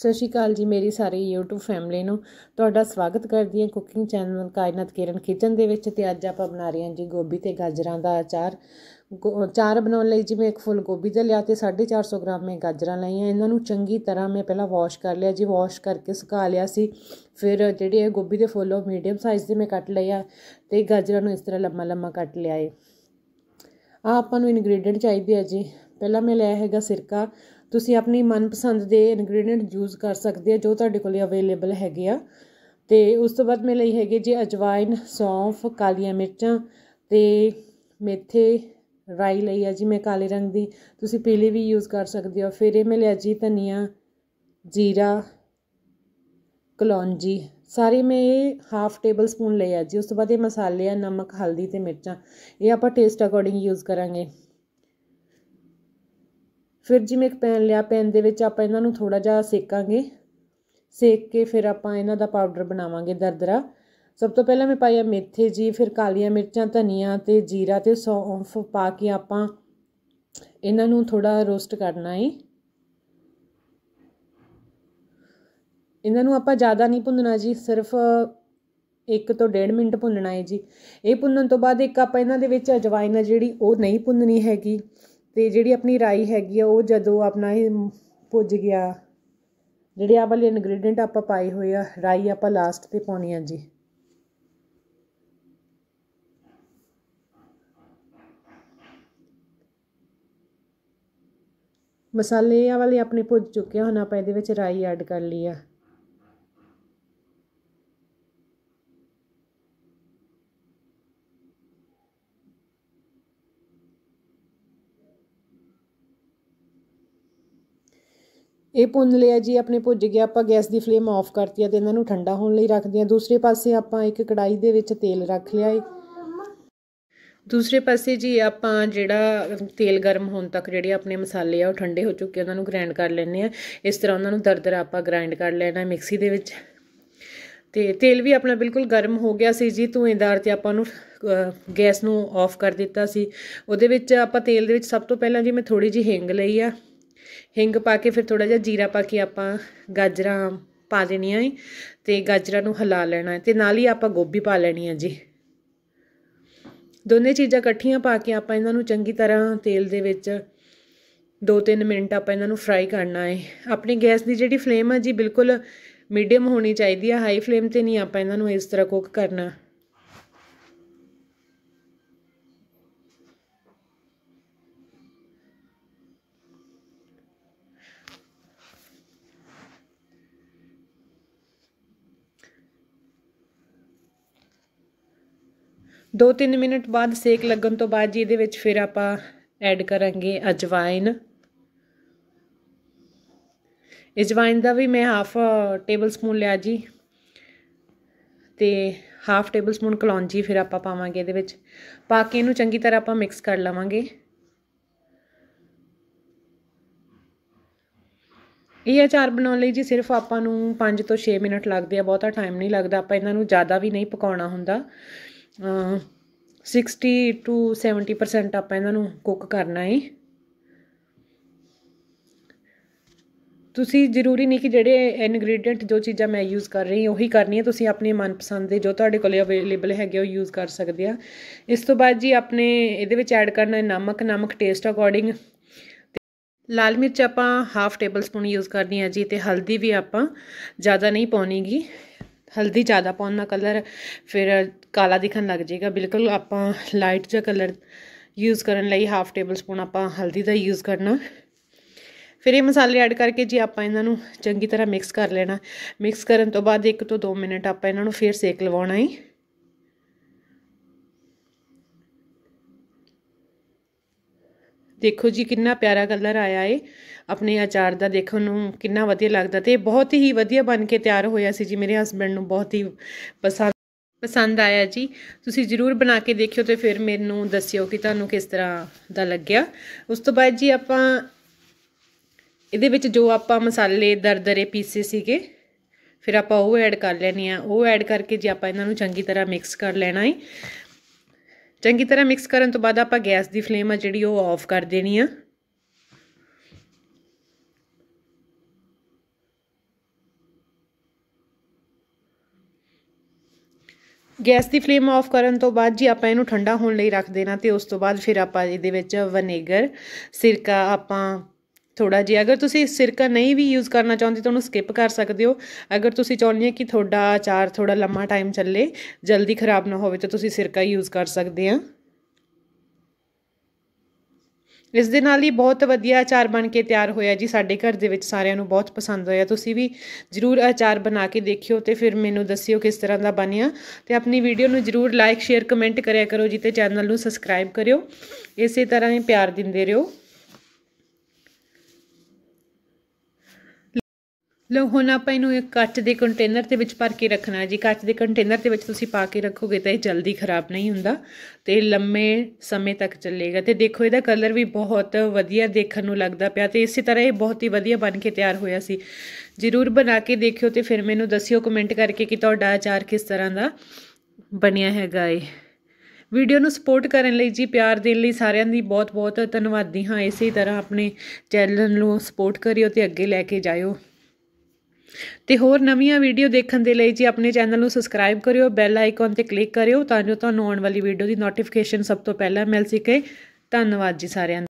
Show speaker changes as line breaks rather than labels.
ਸਤਿ ਸ਼੍ਰੀ ਅਕਾਲ ਜੀ ਮੇਰੀ ਸਾਰੀ YouTube ਫੈਮਿਲੀ ਨੂੰ ਤੁਹਾਡਾ ਸਵਾਗਤ ਕਰਦੀ ਹਾਂ cooking channel Kainat Kiran kitchen ਦੇ ਵਿੱਚ ਤੇ ਅੱਜ ਆਪਾਂ ਬਣਾ ਰਹੇ ਹਾਂ ਜੀ ਗੋਭੀ ਤੇ ਗਾਜਰਾਂ ਦਾ ਅਚਾਰ ਚਾਰ ਬਣਾਉਣ ਲਈ ਜਿਵੇਂ ਇੱਕ ਫੁੱਲ ਗੋਭੀ ਦਾ ਲਿਆ ਤੇ 450 ਗ੍ਰਾਮ ਮੈਂ ਗਾਜਰਾਂ ਲਈਆਂ ਇਹਨਾਂ ਨੂੰ ਚੰਗੀ ਤਰ੍ਹਾਂ ਮੈਂ ਪਹਿਲਾਂ ਵਾਸ਼ ਕਰ ਲਿਆ ਜੀ ਵਾਸ਼ ਕਰਕੇ ਸੁਕਾ ਲਿਆ ਸੀ ਫਿਰ ਜਿਹੜੇ ਇਹ ਗੋਭੀ ਦੇ ਫੁੱਲ ਉਹ ਮੀਡੀਅਮ ਸਾਈਜ਼ ਦੇ ਮੈਂ ਕੱਟ ਲਿਆ ਤੇ ਗਾਜਰਾਂ ਨੂੰ ਇਸ ਤਰ੍ਹਾਂ ਲੰਮਾ ਲੰਮਾ ਕੱਟ ਲਿਆ ਏ ਆ ਆਪਾਂ ਨੂੰ ਇਨਗਰੀਡੀਅੰਟ ਚਾਹੀਦੇ ਆ ਜੀ ਪਹਿਲਾਂ ਮੈਂ ਲਿਆ ਹੈਗਾ ਸਿਰਕਾ ਤੁਸੀਂ ਆਪਣੀ ਮਨਪਸੰਦ ਦੇ ਇਨਗਰੀਡੀਐਂਟ ਯੂਜ਼ ਕਰ ਸਕਦੇ ਹੋ ਜੋ ਤੁਹਾਡੇ ਕੋਲੇ ਅਵੇਲੇਬਲ ਹੈਗੇ ਆ ਤੇ ਉਸ ਤੋਂ ਬਾਅਦ ਮੇਰੇ ਲਈ ਹੈਗੇ ਜੀ ਅਜਵਾਇਨ ਸੌਂਫ ਕਾਲੀਆਂ ਮਿਰਚਾਂ ਤੇ ਮੇਥੇ ਰਾਈ ਲਈ ਆ ਜੀ ਮੈਂ ਕਾਲੇ ਰੰਗ ਦੀ ਤੁਸੀਂ ਪੀਲੀ ਵੀ ਯੂਜ਼ ਕਰ ਸਕਦੇ ਹੋ ਫਿਰ ਇਹ ਮੈਂ ਲਿਆ ਜੀ ਧਨੀਆ ਜੀਰਾ ਕਲੌਂਜੀ ਸਾਰੇ ਮੈਂ ਇਹ ਹਾਫ ਟੇਬਲ ਸਪੂਨ ਲਿਆ ਜੀ ਉਸ ਤੋਂ ਬਾਅਦ ਇਹ ਮਸਾਲੇ ਆ ਨਮਕ ਹਲਦੀ ਤੇ ਮਿਰਚਾਂ ਇਹ ਆਪਾਂ ਟੇਸਟ ਅਕੋਰਡਿੰਗ ਯੂਜ਼ ਕਰਾਂਗੇ ਫਿਰ ਜਿਵੇਂ ਇੱਕ ਪੈਨ ਲਿਆ ਪੈਨ ਦੇ ਵਿੱਚ ਆਪਾਂ ਇਹਨਾਂ ਨੂੰ ਥੋੜਾ ਜਿਹਾ ਸੇਕਾਂਗੇ ਸੇਕ ਕੇ ਫਿਰ ਆਪਾਂ ਇਹਨਾਂ ਦਾ ਪਾਊਡਰ ਬਣਾਵਾਂਗੇ ਦਰਦਰਾ ਸਭ ਤੋਂ ਪਹਿਲਾਂ ਮੈਂ ਪਾਇਆ ਮੇਥੇ ਜੀ ਫਿਰ ਕਾਲੀਆਂ ਮਿਰਚਾਂ ਧਨੀਆ ਤੇ ਜੀਰਾ ਤੇ ਸੌਂਫ ਪਾ ਕੇ ਆਪਾਂ ਇਹਨਾਂ ਨੂੰ ਥੋੜਾ ਰੋਸਟ ਕਰਨਾ ਹੈ ਇਹਨਾਂ ਨੂੰ ਆਪਾਂ ਜ਼ਿਆਦਾ ਨਹੀਂ ਭੁੰਨਣਾ ਜੀ ਸਿਰਫ 1 ਤੋਂ 1.5 ਮਿੰਟ ਭੁੰਨਣਾ ਹੈ ਜੀ ਇਹ ਭੁੰਨਣ ਤੋਂ ਬਾਅਦ ਇੱਕ ਆਪਾਂ ਇਹਨਾਂ ਦੇ ਵਿੱਚ ਅਜਵਾਇਨ ਜਿਹੜੀ ਉਹ ਨਹੀਂ ਭੁੰਨਣੀ ਹੈਗੀ ਤੇ ਜਿਹੜੀ ਆਪਣੀ ਰਾਈ ਹੈਗੀ ਆ ਉਹ ਜਦੋਂ ਆਪਣਾ ਇਹ ਪੁੱਜ ਗਿਆ ਜਿਹੜੇ ਆਹ ਵਾਲੇ ਇਨਗਰੀਡੀਅੰਟ ਆਪਾਂ ਪਾਏ ਹੋਏ ਆ ਰਾਈ ਆਪਾਂ ਲਾਸਟ 'ਤੇ ਪਾਉਣੀ ਆ ਜੀ ਮਸਾਲੇ ਆ ਵਾਲੇ ਆਪਣੇ ਪੁੱਜ ਚੁੱਕੇ ਹੁਣ ਆਪਾਂ ਇਹਦੇ ਵਿੱਚ ਰਾਈ ਐਡ ਕਰ ਲਈ ਆ ਇਹ ਪੁੰਨ ਲਿਆ ਜੀ ਆਪਣੇ ਭੁੱਜ ਗਿਆ ਆਪਾਂ ਗੈਸ ਦੀ ਫਲੇਮ ਆਫ ਕਰਤੀ ਆ ਤੇ ਇਹਨਾਂ ਨੂੰ ਠੰਡਾ ਹੋਣ ਲਈ ਰੱਖਦੇ ਆ ਦੂਸਰੇ ਪਾਸੇ ਆਪਾਂ ਇੱਕ ਕੜਾਈ ਦੇ ਵਿੱਚ ਤੇਲ ਰੱਖ ਲਿਆ ਏ ਦੂਸਰੇ ਪਾਸੇ ਜੀ ਆਪਾਂ ਜਿਹੜਾ ਤੇਲ ਗਰਮ ਹੋਣ ਤੱਕ ਜਿਹੜੇ ਆਪਣੇ ਮਸਾਲੇ ਆ ਉਹ ਠੰਡੇ ਹੋ ਚੁੱਕੇ ਉਹਨਾਂ ਨੂੰ ਗ੍ਰਾਈਂਡ ਕਰ ਲੈਣੇ ਆ ਇਸ ਤਰ੍ਹਾਂ ਉਹਨਾਂ ਨੂੰ ਦਰਦਰ ਆਪਾਂ ਗ੍ਰਾਈਂਡ ਕਰ ਲੈਣਾ ਮਿਕਸੀ ਦੇ ਵਿੱਚ ਤੇ ਤੇਲ ਵੀ ਆਪਣਾ ਬਿਲਕੁਲ ਗਰਮ ਹੋ ਗਿਆ ਸੀ ਜੀ ਧੂਏਦਾਰ ਤੇ ਆਪਾਂ ਨੂੰ ਗੈਸ ਨੂੰ ਆਫ ਕਰ ਦਿੱਤਾ ਸੀ ਉਹਦੇ ਵਿੱਚ ਆਪਾਂ ਤੇਲ ਦੇ ਵਿੱਚ ਸਭ ਤੋਂ ਪਹਿਲਾਂ ਜੀ ਮੈਂ ਥੋੜੀ ਜੀ ਹਿੰਗ ਲਈ ਆ ਹਿੰਗ ਪਾ ਕੇ ਫਿਰ ਥੋੜਾ ਜਿਹਾ ਜੀਰਾ ਪਾ ਕੇ ਆਪਾਂ ਗਾਜਰਾਂ ਪਾ ਦੇਣੀਆਂ ਹੈ ਤੇ ਗਾਜਰਾਂ ਨੂੰ ਹਿਲਾ ਲੈਣਾ ਹੈ ਤੇ ਨਾਲ ਹੀ ਆਪਾਂ ਗੋਭੀ ਪਾ ਲੈਣੀ ਹੈ ਜੀ ਦੋਨੇ ਚੀਜ਼ਾਂ ਇਕੱਠੀਆਂ ਪਾ ਕੇ ਆਪਾਂ ਇਹਨਾਂ ਨੂੰ ਚੰਗੀ ਤਰ੍ਹਾਂ ਤੇਲ ਦੇ ਵਿੱਚ 2-3 ਮਿੰਟ ਆਪਾਂ ਇਹਨਾਂ ਨੂੰ ਫਰਾਈ ਕਰਨਾ ਹੈ ਆਪਣੀ ਗੈਸ ਦੀ ਜਿਹੜੀ ਫਲੇਮ ਹੈ ਜੀ ਬਿਲਕੁਲ ਮੀਡੀਅਮ ਹੋਣੀ ਚਾਹੀਦੀ ਹੈ ਹਾਈ ਫਲੇਮ ਤੇ ਨਹੀਂ ਆਪਾਂ ਇਹਨਾਂ ਨੂੰ ਇਸ ਤਰ੍ਹਾਂ ਕੁੱਕ ਕਰਨਾ 2-3 ਮਿੰਟ ਬਾਅਦ ਸੇਕ ਲੱਗਣ ਤੋਂ ਬਾਅਦ ਜੀ ਇਹਦੇ ਵਿੱਚ ਫਿਰ ਆਪਾਂ ਐਡ ਕਰਾਂਗੇ ਅਜਵਾਇਨ ਅਜਵਾਇਨ ਦਾ ਵੀ ਮੈਂ ਹਾਫ ਟੇਬਲ ਸਪੂਨ ਲਿਆ ਜੀ ਤੇ ਹਾਫ ਟੇਬਲ ਸਪੂਨ ਕਲੌਂਜੀ ਫਿਰ ਆਪਾਂ ਪਾਵਾਂਗੇ ਇਹਦੇ ਵਿੱਚ ਪਾ ਕੇ ਇਹਨੂੰ ਚੰਗੀ ਤਰ੍ਹਾਂ ਆਪਾਂ ਮਿਕਸ ਕਰ ਲਵਾਂਗੇ ਇਹ ਅਚਾਰ ਬਣਾਉਣ ਲਈ ਜੀ ਸਿਰਫ ਆਪਾਂ ਨੂੰ 5 ਤੋਂ 6 ਮਿੰਟ ਲੱਗਦੇ ਆ ਬਹੁਤਾ ਟਾਈਮ ਨਹੀਂ ਲੱਗਦਾ ਆਪਾਂ ਇਹਨਾਂ ਨੂੰ ਜ਼ਿਆਦਾ ਵੀ ਨਹੀਂ ਪਕਾਉਣਾ ਹੁੰਦਾ 60 ਟੂ 70% ਆਪਾਂ ਇਹਨਾਂ ਨੂੰ ਕੁੱਕ ਕਰਨਾ ਹੈ ਤੁਸੀਂ ਜ਼ਰੂਰੀ ਨਹੀਂ ਕਿ ਜਿਹੜੇ ਇਨਗਰੀਡੀਐਂਟ ਜੋ ਚੀਜ਼ਾਂ ਮੈਂ ਯੂਜ਼ ਕਰ ਰਹੀ ਹਾਂ ਉਹੀ ਕਰਨੀ ਹੈ ਤੁਸੀਂ ਆਪਣੇ ਮਨਪਸੰਦ ਦੇ ਜੋ ਤੁਹਾਡੇ ਕੋਲੇ ਅਵੇਲੇਬਲ ਹੈਗੇ ਉਹ ਯੂਜ਼ ਕਰ ਸਕਦੇ ਆ ਇਸ ਤੋਂ ਬਾਅਦ ਜੀ ਆਪਣੇ ਇਹਦੇ ਵਿੱਚ ਐਡ ਕਰਨਾ ਹੈ ਨਮਕ ਨਮਕ ਟੇਸਟ ਅਕੋਰਡਿੰਗ ਲਾਲ ਮਿਰਚ ਆਪਾਂ ਹਾਫ ਟੇਬਲ ਸਪੂਨ ਯੂਜ਼ ਕਰਨੀ ਹੈ ਜੀ ਤੇ ਹਲਦੀ ਵੀ ਆਪਾਂ ਜ਼ਿਆਦਾ ਨਹੀਂ ਪਾਉਣੀਗੀ ਹਲਦੀ ਜ਼ਿਆਦਾ ਪਾਉਣ ਨਾਲ ਕਲਰ ਫਿਰ ਕਾਲਾ ਦਿਖਣ ਲੱਗ ਜਾਏਗਾ ਬਿਲਕੁਲ ਆਪਾਂ ਲਾਈਟ ਜਿਹਾ ਕਲਰ ਯੂਜ਼ ਕਰਨ ਲਈ ਹਾਫ ਟੇਬਲ ਸਪੂਨ ਆਪਾਂ ਹਲਦੀ ਦਾ ਯੂਜ਼ ਕਰਨਾ ਫਿਰ ਇਹ ਮਸਾਲੇ ਐਡ ਕਰਕੇ ਜੀ ਆਪਾਂ ਇਹਨਾਂ ਨੂੰ ਚੰਗੀ ਤਰ੍ਹਾਂ ਮਿਕਸ ਕਰ ਲੈਣਾ ਮਿਕਸ ਕਰਨ ਤੋਂ ਬਾਅਦ 1 ਤੋਂ 2 ਮਿੰਟ ਆਪਾਂ ਇਹਨਾਂ ਨੂੰ ਫਿਰ ਸੇਕ ਲਵਾਉਣਾ ਹੈ ਦੇਖੋ ਜੀ ਕਿੰਨਾ ਪਿਆਰਾ ਕਲਰ ਆਇਆ ਏ ਆਪਣੇ ਆਚਾਰ ਦਾ ਦੇਖਣ ਨੂੰ ਕਿੰਨਾ ਵਧੀਆ ਲੱਗਦਾ ਤੇ ਬਹੁਤ ਹੀ ਵਧੀਆ ਬਣ ਕੇ ਤਿਆਰ ਹੋਇਆ ਸੀ ਜੀ ਮੇਰੇ ਹਸਬੰਡ ਨੂੰ ਬਹੁਤ ਹੀ ਪਸੰਦ ਪਸੰਦ ਆਇਆ ਜੀ ਤੁਸੀਂ ਜਰੂਰ ਬਣਾ ਕੇ ਦੇਖਿਓ ਤੇ ਫਿਰ ਮੈਨੂੰ ਦੱਸਿਓ ਕਿ ਤੁਹਾਨੂੰ ਕਿਸ ਤਰ੍ਹਾਂ ਦਾ ਲੱਗਿਆ ਉਸ ਤੋਂ ਬਾਅਦ ਜੀ ਆਪਾਂ ਇਹਦੇ ਵਿੱਚ ਜੋ ਆਪਾਂ ਮਸਾਲੇ ਦਰਦਰੇ ਪੀਸੇ ਸੀਗੇ ਫਿਰ ਆਪਾਂ ਉਹ ਐਡ ਕਰ ਲੈਣੇ ਆ ਉਹ ਐਡ ਕਰਕੇ ਜੀ ਆਪਾਂ ਇਹਨਾਂ ਨੂੰ ਚੰਗੀ ਤਰ੍ਹਾਂ ਮਿਕਸ ਕਰ ਲੈਣਾ ਹੈ ਚੰਗੀ ਤਰ੍ਹਾਂ ਮਿਕਸ ਕਰਨ ਤੋਂ ਬਾਅਦ ਆਪਾਂ ਗੈਸ ਦੀ ਫਲੇਮ ਆ ਜਿਹੜੀ ਉਹ ਆਫ ਕਰ ਦੇਣੀ ਆ ਗੈਸ ਦੀ ਫਲੇਮ ਆਫ ਕਰਨ ਤੋਂ ਬਾਅਦ ਜੀ ਆਪਾਂ ਇਹਨੂੰ ਠੰਡਾ ਹੋਣ ਲਈ ਰੱਖ ਦੇਣਾ ਤੇ ਉਸ ਤੋਂ ਬਾਅਦ ਫਿਰ ਆਪਾਂ ਇਹਦੇ ਵਿੱਚ ਵਨੇਗਰ ਸਿਰਕਾ ਆਪਾਂ ਥੋੜਾ ਜਿਹਾ ਅਗਰ ਤੁਸੀਂ ਸਿਰਕਾ ਨਹੀਂ ਵੀ ਯੂਜ਼ ਕਰਨਾ ਚਾਹੁੰਦੇ ਤਾਂ ਉਹਨੂੰ ਸਕਿਪ ਕਰ ਸਕਦੇ ਹੋ ਅਗਰ ਤੁਸੀਂ ਚਾਹੁੰਦੇ ਹੋ ਕਿ ਤੁਹਾਡਾ ਆਚਾਰ ਥੋੜਾ ਲੰਮਾ ਟਾਈਮ ਚੱਲੇ ਜਲਦੀ ਖਰਾਬ ਨਾ ਹੋਵੇ ਤਾਂ ਤੁਸੀਂ ਸਿਰਕਾ ਯੂਜ਼ ਕਰ ਸਕਦੇ ਆ ਇਸ ਦੇ ਨਾਲ ਹੀ ਬਹੁਤ ਵਧੀਆ ਆਚਾਰ ਬਣ ਕੇ ਤਿਆਰ ਹੋਇਆ ਜੀ ਸਾਡੇ ਘਰ ਦੇ ਵਿੱਚ ਸਾਰਿਆਂ ਨੂੰ ਬਹੁਤ ਪਸੰਦ ਆਇਆ ਤੁਸੀਂ ਵੀ ਜਰੂਰ ਆਚਾਰ ਬਣਾ ਕੇ ਦੇਖਿਓ ਤੇ ਫਿਰ ਮੈਨੂੰ ਦੱਸਿਓ ਕਿਸ ਤਰ੍ਹਾਂ ਦਾ ਬਣਿਆ ਤੇ ਆਪਣੀ ਵੀਡੀਓ ਨੂੰ ਜਰੂਰ ਲਾਈਕ ਸ਼ੇਅਰ ਕਮੈਂਟ ਕਰਿਆ ਕਰੋ ਜੀ ਤੇ ਚੈਨਲ ਨੂੰ ਸਬਸਕ੍ਰਾਈਬ ਕਰਿਓ ਇਸੇ ਤਰ੍ਹਾਂ ਹੀ ਪਿਆਰ ਦਿੰਦੇ ਰਹੋ ਲੋ ਹੁਣ ਆਪਾਂ ਇਹਨੂੰ ਇੱਕ ਕੱਚ ਦੇ ਕੰਟੇਨਰ ਦੇ ਵਿੱਚ ਭਰ ਕੇ ਰੱਖਣਾ ਹੈ ਜੀ ਕੱਚ ਦੇ ਕੰਟੇਨਰ ਦੇ ਵਿੱਚ ਤੁਸੀਂ ਪਾ ਕੇ ਰੱਖੋਗੇ ਤਾਂ ਇਹ ਜਲਦੀ ਖਰਾਬ ਨਹੀਂ ਹੁੰਦਾ ਤੇ ਲੰਮੇ ਸਮੇਂ ਤੱਕ ਚੱਲੇਗਾ ਤੇ ਦੇਖੋ ਇਹਦਾ ਕਲਰ ਵੀ ਬਹੁਤ ਵਧੀਆ ਦੇਖਣ ਨੂੰ ਲੱਗਦਾ ਪਿਆ ਤੇ ਇਸੇ ਤਰ੍ਹਾਂ ਇਹ ਬਹੁਤ ਹੀ ਵਧੀਆ ਬਣ ਕੇ ਤਿਆਰ ਹੋਇਆ ਸੀ ਜ਼ਰੂਰ ਬਣਾ ਕੇ ਦੇਖਿਓ ਤੇ ਫਿਰ ਮੈਨੂੰ ਦੱਸਿਓ ਕਮੈਂਟ ਕਰਕੇ ਕਿ ਤੁਹਾਡਾ ਆਚਾਰ ਕਿਸ ਤਰ੍ਹਾਂ ਦਾ ਬਣਿਆ ਹੈਗਾ ਏ ਵੀਡੀਓ ਨੂੰ ਸਪੋਰਟ ਕਰਨ ਲਈ ਜੀ ਪਿਆਰ ਦੇਣ ਲਈ ਸਾਰਿਆਂ ਦੀ ਬਹੁਤ ਬਹੁਤ ਧੰਨਵਾਦੀ ਹਾਂ ਇਸੇ ਤਰ੍ਹਾਂ ਆਪਣੇ ਚੈਨਲ ਨੂੰ ਸਪੋਰਟ ਕਰਿਓ ਤੇ ਅੱਗੇ ਲੈ ਕੇ ਜਾਇਓ ਤੇ ਹੋਰ ਨਵੀਆਂ ਵੀਡੀਓ ਦੇਖਣ ਦੇ ਲਈ ਜੀ ਆਪਣੇ ਚੈਨਲ ਨੂੰ ਸਬਸਕ੍ਰਾਈਬ ਕਰਿਓ ਬੈਲ ਆਈਕਨ ਤੇ ਕਲਿੱਕ ਕਰਿਓ ਤਾਂ ਜੋ ਤੁਹਾਨੂੰ ਆਉਣ ਵਾਲੀ ਵੀਡੀਓ ਦੀ ਨੋਟੀਫਿਕੇਸ਼ਨ ਸਭ ਤੋਂ ਪਹਿਲਾਂ ਮਿਲ ਸਕੇ ਧੰਨਵਾਦ ਜੀ ਸਾਰਿਆਂ